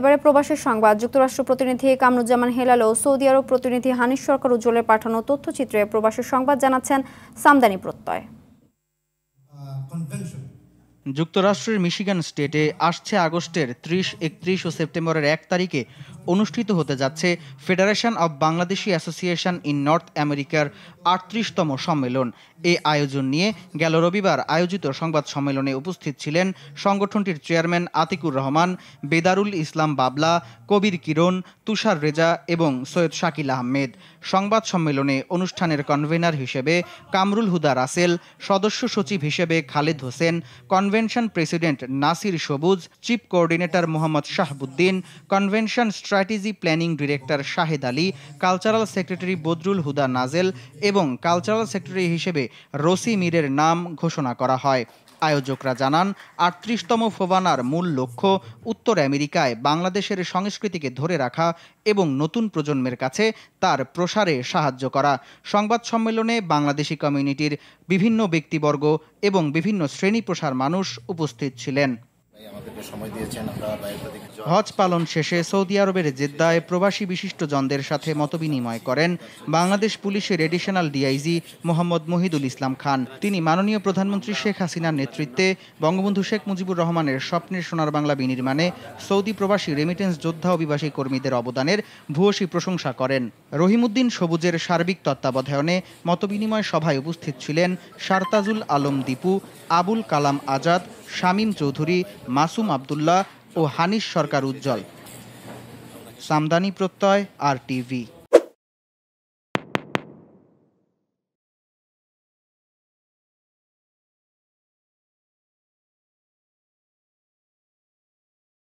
এবারে প্রবাসের সংবাদ যুক্তরাষ্ট্র প্রতিনিধি কামরুজ্জামান হেলাল ও সৌদি আরব প্রতিনিধি হানিস সরকার উজ্জ্বলের পাঠানো তথ্যচিত্রে প্রবাসের সংবাদ জানাচ্ছেন সামদানি প্রত্যয় যুক্তরাষ্ট্রের মিশিগান স্টেটে আসছে আগস্টের ত্রিশ একত্রিশ ও সেপ্টেম্বরের এক তারিখে অনুষ্ঠিত হতে যাচ্ছে federation of Bangladeshi association in North আমেরিকার আটত্রিশতম সম্মেলন এই আয়োজন নিয়ে গেল রবিবার আয়োজিত সংবাদ সম্মেলনে উপস্থিত ছিলেন সংগঠনটির চেয়ারম্যান আতিকুর রহমান বেদারুল ইসলাম বাবলা কবির কিরণ তুষার রেজা এবং সৈয়দ শাকিল আহমেদ সংবাদ সম্মেলনে অনুষ্ঠানের কনভেনার হিসেবে কামরুল হুদা রাসেল সদস্য সচিব হিসেবে Khaled Hossain convention president Nasir Sabuj chief coordinator Mohammad Shahbuddin convention strategy planning director Shahed Ali cultural secretary Badrul Huda Najel এবং কালচারাল সেক্রেটারি হিসেবে রসি মীরের নাম ঘোষণা করা হয় আয়োজকরা জানান আটত্রিশতম ফোবানার মূল লক্ষ্য উত্তর আমেরিকায় বাংলাদেশের সংস্কৃতিকে ধরে রাখা এবং নতুন প্রজন্মের কাছে তার প্রসার প্রসারে সাহায্য করা সংবাদ সম্মেলনে বাংলাদেশি কমিউনিটির বিভিন্ন ব্যক্তিবর্গ এবং বিভিন্ন শ্রেণী পেশার মানুষ উপস্থিত ছিলেন আমাদেরকে সময় দিয়েছেন হজ পালন শেষে সৌদি আরবের জেদ্দায় প্রবাসী বিশিষ্ট জনদের সাথে মতবিনিময় করেন বাংলাদেশ পুলিশের এডিশনাল ডিআইজি মোহাম্মদ মহিদুল ইসলাম খান তিনি মাননীয় প্রধানমন্ত্রী শেখ হাসিনার নেতৃত্বে বঙ্গবন্ধু শেখ মুজিবুর রহমানের স্বপ্নের সোনার বাংলা বিনির্মাণে সৌদি প্রবাসী রেমিটেন্স যোদ্ধা অভিবাসী কর্মীদের অবদানের ভূয়সী প্রশংসা করেন রহিমুদ্দিন সবুজের সার্বিক তত্ত্বাবধানে মতবিনিময় সভায় উপস্থিত ছিলেন সারতাজুল আলম দীপু আবুল কালাম আজাদ শামীম চৌধুরী মাসুম আবদুল্লাহ ও হানিস সরকার উজ্জ্বল সামদানি প্রত্যয় আর টিভি